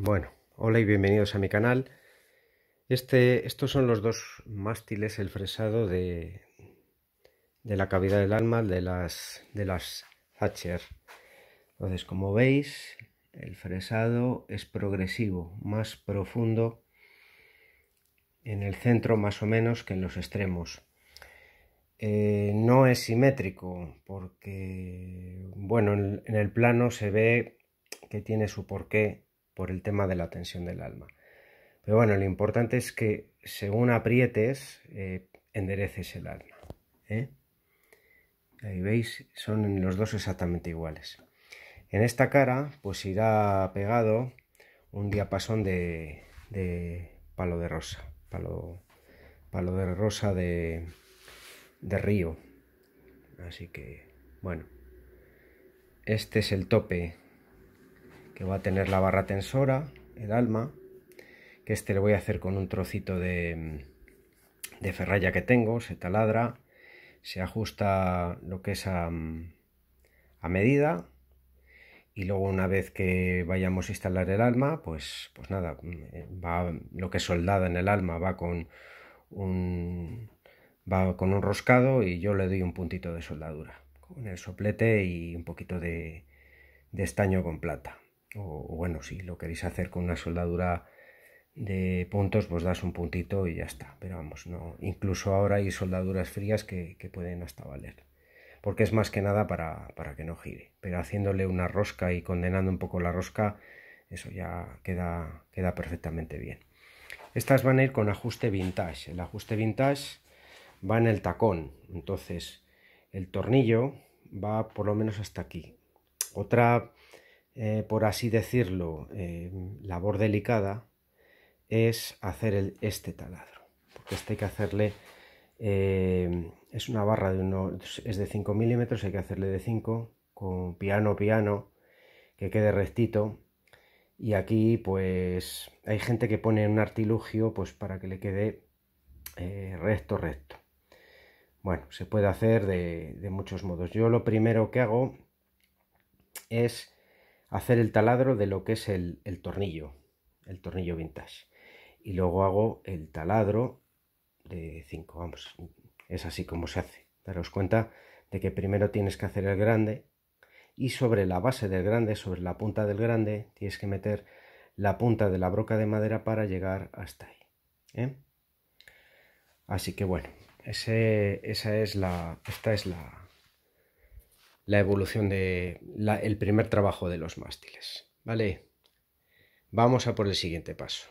Bueno, hola y bienvenidos a mi canal. Este, estos son los dos mástiles, el fresado de, la cavidad del alma, de las, de las Thatcher. Entonces, como veis, el fresado es progresivo, más profundo en el centro más o menos que en los extremos. Eh, no es simétrico porque, bueno, en el plano se ve que tiene su porqué por el tema de la tensión del alma. Pero bueno, lo importante es que según aprietes, eh, endereces el alma. ¿eh? Ahí veis, son los dos exactamente iguales. En esta cara, pues irá pegado un diapasón de, palo de rosa, palo, palo de rosa de río. Así que, bueno, este es el tope que va a tener la barra tensora, el alma, que este lo voy a hacer con un trocito de, ferralla que tengo, se taladra, se ajusta lo que es a, medida y luego una vez que vayamos a instalar el alma, pues, pues nada, lo que es soldada en el alma va con un, va con un roscado y yo le doy un puntito de soldadura con el soplete y un poquito de estaño con plata o, bueno, si lo queréis hacer con una soldadura de puntos, pues das un puntito y ya está. Pero vamos, no. Incluso ahora hay soldaduras frías que, que pueden hasta valer. Porque es más que nada para, para, que no gire. Pero haciéndole una rosca y condenando un poco la rosca, eso ya queda, queda perfectamente bien. Estas van a ir con ajuste vintage. El ajuste vintage va en el tacón. Entonces, el tornillo va por lo menos hasta aquí. Otra eh, por así decirlo, eh, labor delicada es hacer el, este taladro. Porque este hay que hacerle, eh, es una barra de es de 5 milímetros, hay que hacerle de 5, con piano, piano, que quede rectito. Y aquí pues hay gente que pone un artilugio pues para que le quede recto, recto. Bueno, se puede hacer de, de muchos modos. Yo lo primero que hago es hacer el taladro de lo que es el, tornillo, el tornillo vintage. Y luego hago el taladro de 5, vamos, es así como se hace. Daros cuenta de que primero tienes que hacer el grande y sobre la base del grande, sobre la punta del grande, tienes que meter la punta de la broca de madera para llegar hasta ahí. ¿eh? Así que bueno, ese, esa es la, esta es la, la evolución de el primer trabajo de los mástiles. ¿Vale? Vamos a por el siguiente paso.